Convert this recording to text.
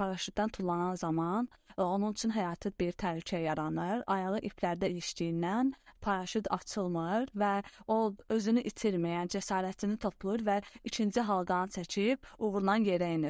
paraşütdən tullanan zaman e, onun üçün həyati bir təhlükə yaranır. Ayağı iplərdə ilişdiyindən paraşüt açılmır və o özünü itirməyən cəsarətini toplayır və ikinci halqanı çəkib uğurla yerə enir.